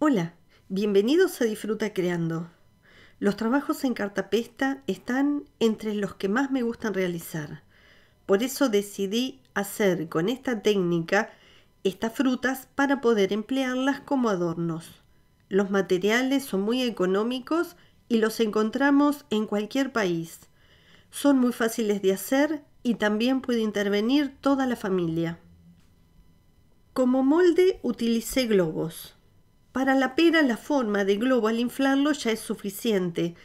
Hola, bienvenidos a Disfruta Creando. Los trabajos en cartapesta están entre los que más me gustan realizar. Por eso decidí hacer con esta técnica estas frutas para poder emplearlas como adornos. Los materiales son muy económicos y los encontramos en cualquier país. Son muy fáciles de hacer y también puede intervenir toda la familia. Como molde utilicé globos. Para la pera la forma de globo al inflarlo ya es suficiente,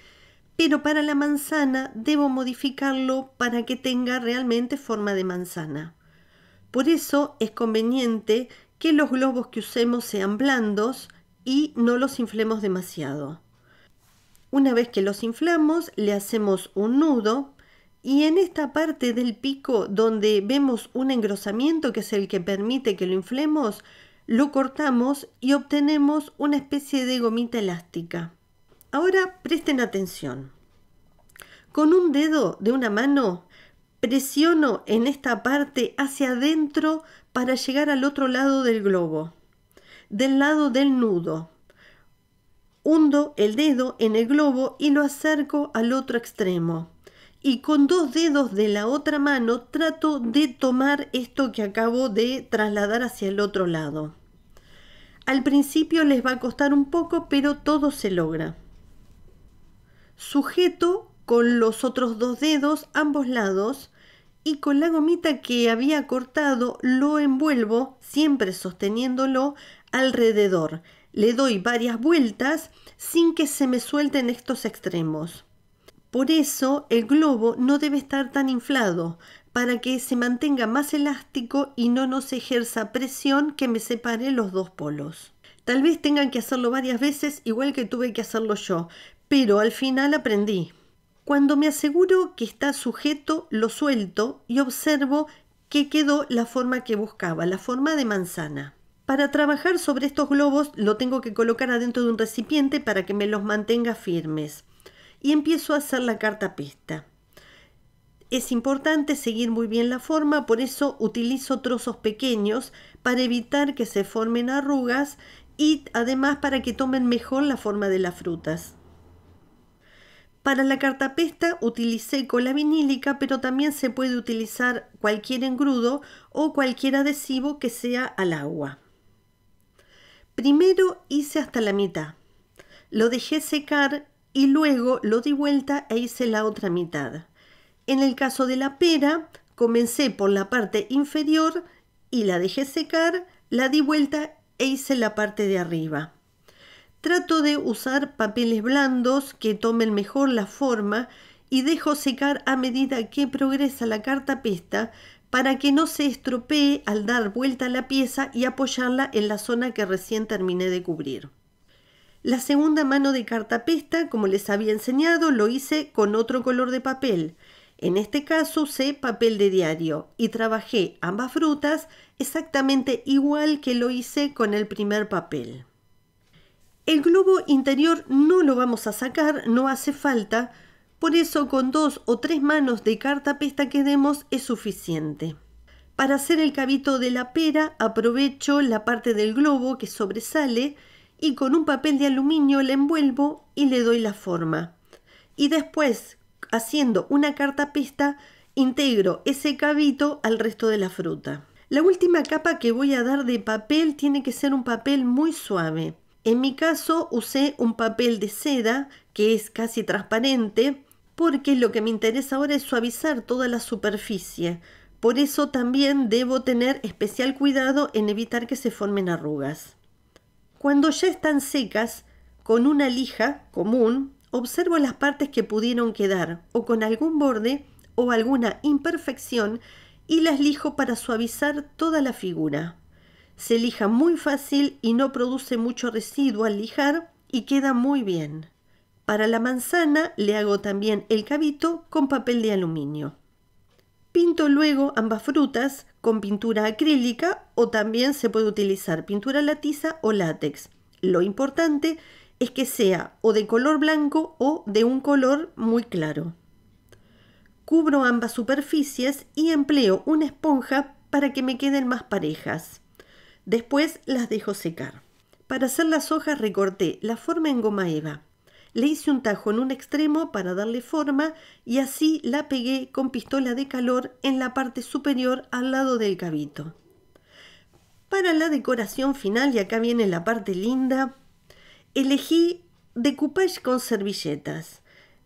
pero para la manzana debo modificarlo para que tenga realmente forma de manzana. Por eso es conveniente que los globos que usemos sean blandos y no los inflemos demasiado. Una vez que los inflamos, le hacemos un nudo y en esta parte del pico donde vemos un engrosamiento que es el que permite que lo inflemos, lo cortamos y obtenemos una especie de gomita elástica. Ahora presten atención. Con un dedo de una mano presiono en esta parte hacia adentro para llegar al otro lado del globo, del lado del nudo. Hundo el dedo en el globo y lo acerco al otro extremo y con dos dedos de la otra mano trato de tomar esto que acabo de trasladar hacia el otro lado. Al principio les va a costar un poco, pero todo se logra. Sujeto con los otros dos dedos ambos lados y con la gomita que había cortado lo envuelvo, siempre sosteniéndolo, alrededor. Le doy varias vueltas sin que se me suelten estos extremos. Por eso el globo no debe estar tan inflado, para que se mantenga más elástico y no nos ejerza presión que me separe los dos polos. Tal vez tengan que hacerlo varias veces, igual que tuve que hacerlo yo, pero al final aprendí. Cuando me aseguro que está sujeto, lo suelto y observo que quedó la forma que buscaba, la forma de manzana. Para trabajar sobre estos globos lo tengo que colocar adentro de un recipiente para que me los mantenga firmes y empiezo a hacer la carta Es importante seguir muy bien la forma, por eso utilizo trozos pequeños para evitar que se formen arrugas y además para que tomen mejor la forma de las frutas. Para la cartapesta utilicé cola vinílica, pero también se puede utilizar cualquier engrudo o cualquier adhesivo que sea al agua. Primero hice hasta la mitad. Lo dejé secar y luego lo di vuelta e hice la otra mitad. En el caso de la pera, comencé por la parte inferior y la dejé secar, la di vuelta e hice la parte de arriba. Trato de usar papeles blandos que tomen mejor la forma y dejo secar a medida que progresa la carta pesta para que no se estropee al dar vuelta a la pieza y apoyarla en la zona que recién terminé de cubrir. La segunda mano de cartapesta, como les había enseñado, lo hice con otro color de papel. En este caso usé papel de diario y trabajé ambas frutas exactamente igual que lo hice con el primer papel. El globo interior no lo vamos a sacar, no hace falta, por eso con dos o tres manos de cartapesta que demos es suficiente. Para hacer el cabito de la pera aprovecho la parte del globo que sobresale y con un papel de aluminio le envuelvo y le doy la forma. Y después, haciendo una carta pista, integro ese cabito al resto de la fruta. La última capa que voy a dar de papel tiene que ser un papel muy suave. En mi caso usé un papel de seda que es casi transparente porque lo que me interesa ahora es suavizar toda la superficie. Por eso también debo tener especial cuidado en evitar que se formen arrugas. Cuando ya están secas, con una lija común, observo las partes que pudieron quedar o con algún borde o alguna imperfección y las lijo para suavizar toda la figura. Se lija muy fácil y no produce mucho residuo al lijar y queda muy bien. Para la manzana le hago también el cabito con papel de aluminio. Pinto luego ambas frutas con pintura acrílica o también se puede utilizar pintura latiza o látex. Lo importante es que sea o de color blanco o de un color muy claro. Cubro ambas superficies y empleo una esponja para que me queden más parejas. Después las dejo secar. Para hacer las hojas recorté la forma en goma eva. Le hice un tajo en un extremo para darle forma y así la pegué con pistola de calor en la parte superior al lado del cabito. Para la decoración final, y acá viene la parte linda, elegí decoupage con servilletas.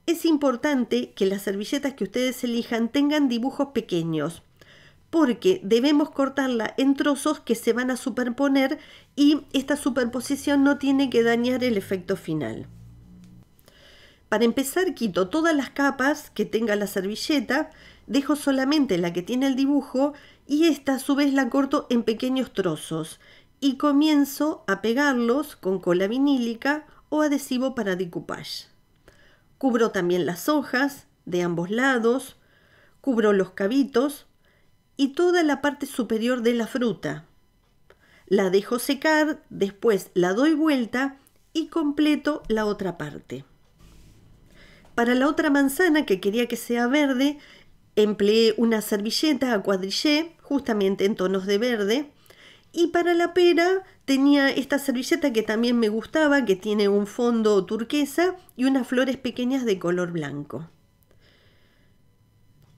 Es importante que las servilletas que ustedes elijan tengan dibujos pequeños, porque debemos cortarla en trozos que se van a superponer y esta superposición no tiene que dañar el efecto final. Para empezar quito todas las capas que tenga la servilleta, dejo solamente la que tiene el dibujo y esta a su vez la corto en pequeños trozos y comienzo a pegarlos con cola vinílica o adhesivo para decoupage. Cubro también las hojas de ambos lados, cubro los cabitos y toda la parte superior de la fruta. La dejo secar, después la doy vuelta y completo la otra parte. Para la otra manzana que quería que sea verde, empleé una servilleta a cuadrillé, justamente en tonos de verde. Y para la pera tenía esta servilleta que también me gustaba, que tiene un fondo turquesa y unas flores pequeñas de color blanco.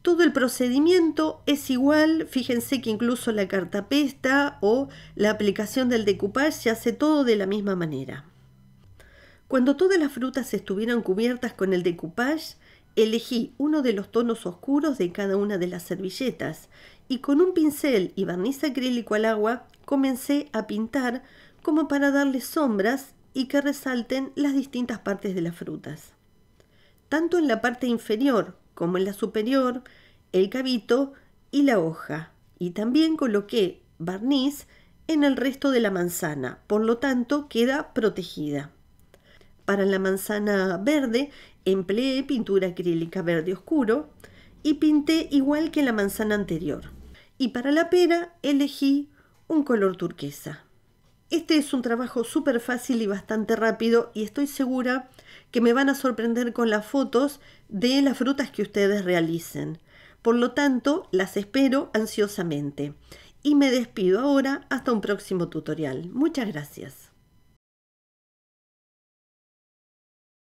Todo el procedimiento es igual, fíjense que incluso la cartapesta o la aplicación del decoupage se hace todo de la misma manera. Cuando todas las frutas estuvieron cubiertas con el decoupage, elegí uno de los tonos oscuros de cada una de las servilletas y con un pincel y barniz acrílico al agua comencé a pintar como para darle sombras y que resalten las distintas partes de las frutas. Tanto en la parte inferior como en la superior, el cabito y la hoja. Y también coloqué barniz en el resto de la manzana, por lo tanto queda protegida. Para la manzana verde empleé pintura acrílica verde oscuro y pinté igual que la manzana anterior. Y para la pera elegí un color turquesa. Este es un trabajo súper fácil y bastante rápido y estoy segura que me van a sorprender con las fotos de las frutas que ustedes realicen. Por lo tanto, las espero ansiosamente. Y me despido ahora hasta un próximo tutorial. Muchas gracias.